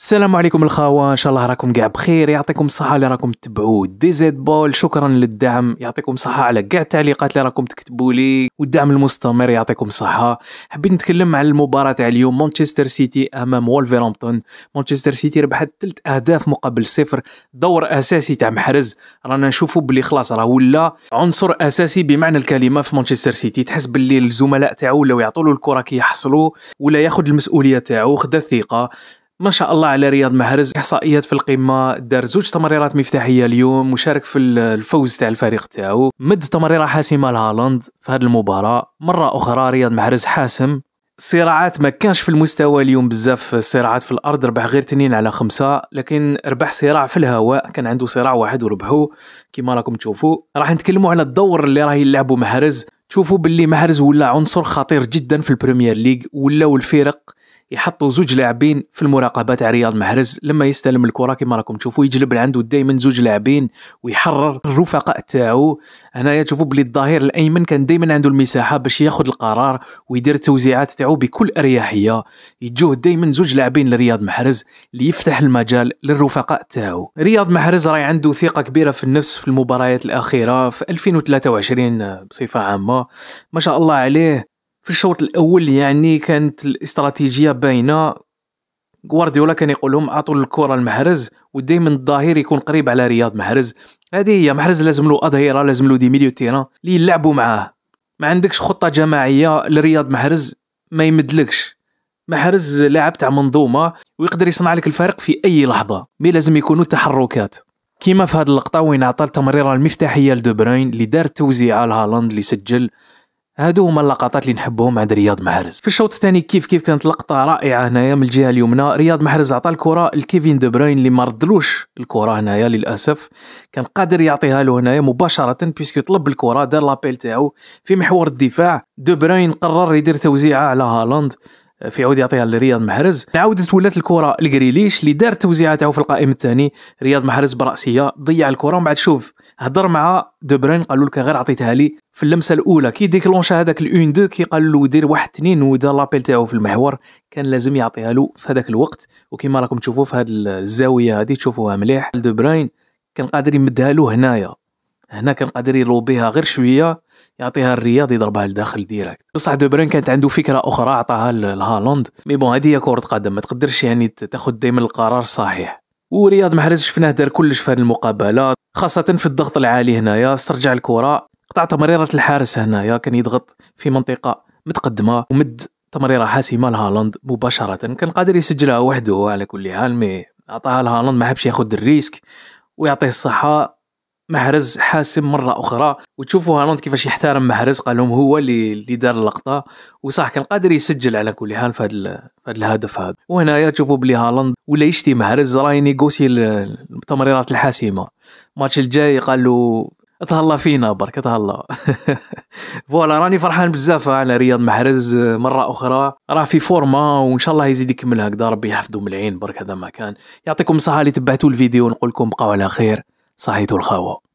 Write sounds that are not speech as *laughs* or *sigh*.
السلام عليكم الخاوه ان شاء الله راكم كاع بخير يعطيكم الصحه اللي راكم تتبعوا دي زيد بول شكرا للدعم يعطيكم الصحه على كاع التعليقات اللي راكم تكتبوا لي والدعم المستمر يعطيكم الصحه حبيت نتكلم على المباراه تاع اليوم مانشستر سيتي امام وولفرهامبتون مانشستر سيتي ربحت ثلاث اهداف مقابل صفر دور اساسي تاع محرز رانا نشوفوا بلي خلاص راه ولا عنصر اساسي بمعنى الكلمه في مانشستر سيتي تحس باللي الزملاء تاعو ولاو يعطوا الكره كي يحصلوا ولا ياخذ المسؤوليه تاعو خدا الثقه ما شاء الله على رياض محرز احصائيات في القمه دار زوج تمريرات مفتاحيه اليوم مشارك في الفوز تاع الفريق تاعو مد تمريره حاسمه لهالاند في هذه المباراه مره اخرى رياض محرز حاسم صراعات ما كانش في المستوى اليوم بزاف الصراعات في الارض ربح غير تنين على خمسة لكن ربح صراع في الهواء كان عنده صراع واحد وربحه كما راكم تشوفوا راح نتكلموا على الدور اللي راه يلعبوا محرز تشوفوا باللي محرز ولا عنصر خطير جدا في البريمير ليغ ولاو الفرق يحطوا زوج لاعبين في المراقبه تاع رياض محرز لما يستلم الكره كما راكم تشوفوا يجلب لعنده دائما زوج لاعبين ويحرر الرفقاء تاعو هنايا تشوفوا بلي الظهير الايمن كان دائما عنده المساحه باش ياخذ القرار ويدير التوزيعات تاعو بكل اريحيه يجوه دائما زوج لاعبين لرياض محرز ليفتح المجال للرفقاء تاعو رياض محرز راهي عنده ثقه كبيره في النفس في المباريات الاخيره في 2023 بصفه عامه ما شاء الله عليه في الشوط الاول يعني كانت الاستراتيجيه باينه غوارديولا كان يقول لهم عطوا الكره لمحرز ودائما الظهير يكون قريب على رياض محرز هذه هي محرز لازم له اظهره لازم له دي ميليو تيران اللي يلعبوا معاه ما عندكش خطه جماعيه لرياض محرز ما يمدلكش محرز لاعب تاع منظومه ويقدر يصنع لك الفارق في اي لحظه مي لازم يكونوا تحركات كيما في هذه اللقطه وين عطى التمريره المفتاحيه لدو اللي دار توزيعه لهالاند اللي سجل هادو هما اللقطات اللي نحبهم عند رياض محرز في الشوط الثاني كيف كيف كانت لقطه رائعه هنايا من الجهه اليمنى رياض محرز عطى الكره لكيفين دي بروين اللي ما ردلوش الكره هنايا للاسف كان قادر يعطيها له هنايا مباشره بيسكو طلب الكره دار لابيل تاعو في محور الدفاع دي بروين قرر يدير توزيعه على هالاند في عود يعطيها لرياض محرز عاودت ولات الكره لجريليش اللي دار التوزيعه تاعو في القائم الثاني رياض محرز براسيه ضيع الكره ومن بعد شوف هضر مع دوبرين قالوا لك غير عطيتها لي في اللمسه الاولى كي ديكلونش هذاك الاون دو كي قال له دير واحد اثنين ودار لابيل تاعو في المحور كان لازم يعطيها له في هذاك الوقت وكما راكم تشوفوا في هذه الزاويه هذه تشوفوها مليح دوبرين كان قادر يمدها له هنايا هنا كان قادر يلوبيها غير شويه يعطيها الرياض يضربها لداخل ديريكت بصح دو برين كانت عنده فكره اخرى عطاها لهالاند مي بون هذه هي كره قدم ما تقدرش يعني تاخذ دائما القرار الصحيح ورياض محرز شفناه دار كلش في هذه المقابله خاصه في الضغط العالي هنايا استرجع الكره قطع تمريره الحارس هنايا كان يضغط في منطقه متقدمه ومد تمريره حاسمه لهالاند مباشره كان قادر يسجلها وحده على كل حال مي عطاها لهالاند ما حبش ياخذ الريسك ويعطيه الصحه محرز حاسم مره اخرى وتشوفوا هالاند كيفاش يحترم محرز قال لهم هو اللي اللي دار اللقطه وصح كان قادر يسجل على كل حال في هذا الهدف هذا وهنايا تشوفوا بلي هالاند ولا يشتي محرز راه ينيغوسي التمريرات الحاسمه الماتش الجاي قال له تهلا فينا برك تهلا *laughs* فوالا راني فرحان بزاف على رياض محرز مره اخرى راه في فورما وان شاء الله يزيد يكمل هكذا ربي يحفظه من العين برك هذا ما كان يعطيكم الصحه اللي تبعتوا الفيديو نقول لكم بقاو على خير صحيت الخاوة